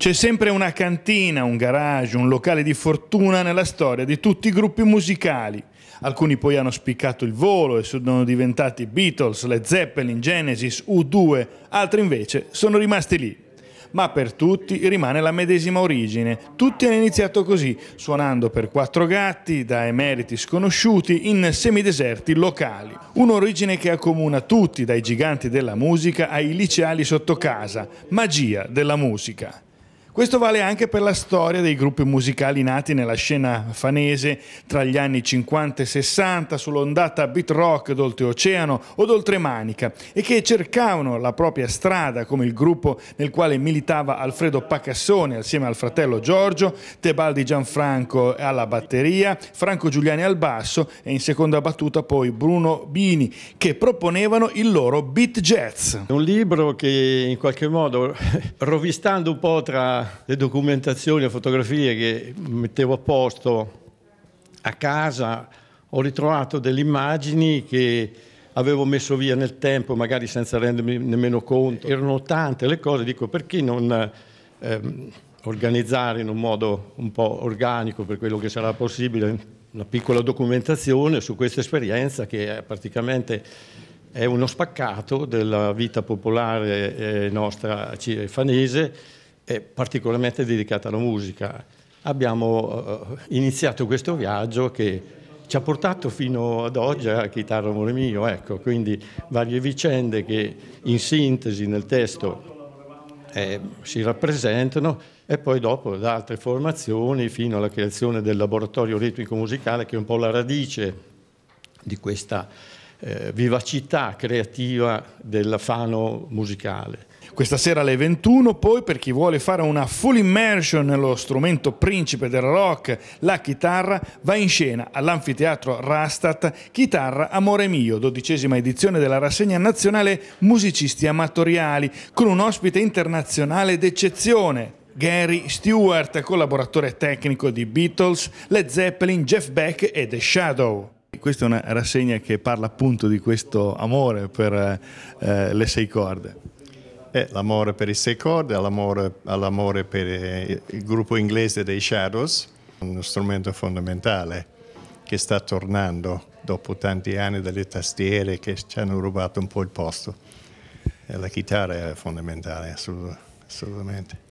C'è sempre una cantina, un garage, un locale di fortuna nella storia di tutti i gruppi musicali. Alcuni poi hanno spiccato il volo e sono diventati Beatles, Led Zeppelin, Genesis, U2, altri invece sono rimasti lì. Ma per tutti rimane la medesima origine. Tutti hanno iniziato così, suonando per quattro gatti, da emeriti sconosciuti, in semideserti locali. Un'origine che accomuna tutti, dai giganti della musica ai liceali sotto casa. Magia della musica. Questo vale anche per la storia dei gruppi musicali nati nella scena fanese tra gli anni 50 e 60 sull'ondata beat rock d'oltreoceano o d'oltremanica e che cercavano la propria strada come il gruppo nel quale militava Alfredo Pacassone assieme al fratello Giorgio, Tebaldi Gianfranco alla batteria, Franco Giuliani al basso e in seconda battuta poi Bruno Bini che proponevano il loro beat jazz. Un libro che in qualche modo rovistando un po' tra le documentazioni e fotografie che mettevo a posto a casa ho ritrovato delle immagini che avevo messo via nel tempo, magari senza rendermi nemmeno conto. Erano tante le cose, dico perché non ehm, organizzare in un modo un po' organico per quello che sarà possibile una piccola documentazione su questa esperienza che è praticamente è uno spaccato della vita popolare eh, nostra fanese è particolarmente dedicata alla musica. Abbiamo eh, eh, iniziato questo viaggio che ci ha portato fino ad oggi a eh, Chitarra Amore Mio, ecco, quindi varie vicende che in sintesi nel testo eh, si rappresentano e poi dopo da altre formazioni fino alla creazione del laboratorio ritmico musicale che è un po' la radice di questa eh, vivacità creativa del fano musicale. Questa sera alle 21 poi per chi vuole fare una full immersion nello strumento principe del rock, la chitarra, va in scena all'anfiteatro Rastat Chitarra Amore Mio, dodicesima edizione della rassegna nazionale Musicisti Amatoriali, con un ospite internazionale d'eccezione, Gary Stewart, collaboratore tecnico di Beatles, Led Zeppelin, Jeff Beck e The Shadow questa è una rassegna che parla appunto di questo amore per eh, le sei corde. Eh, l'amore per i sei corde, l'amore per eh, il gruppo inglese dei Shadows, uno strumento fondamentale che sta tornando dopo tanti anni dalle tastiere che ci hanno rubato un po' il posto. Eh, la chitarra è fondamentale, assolutamente.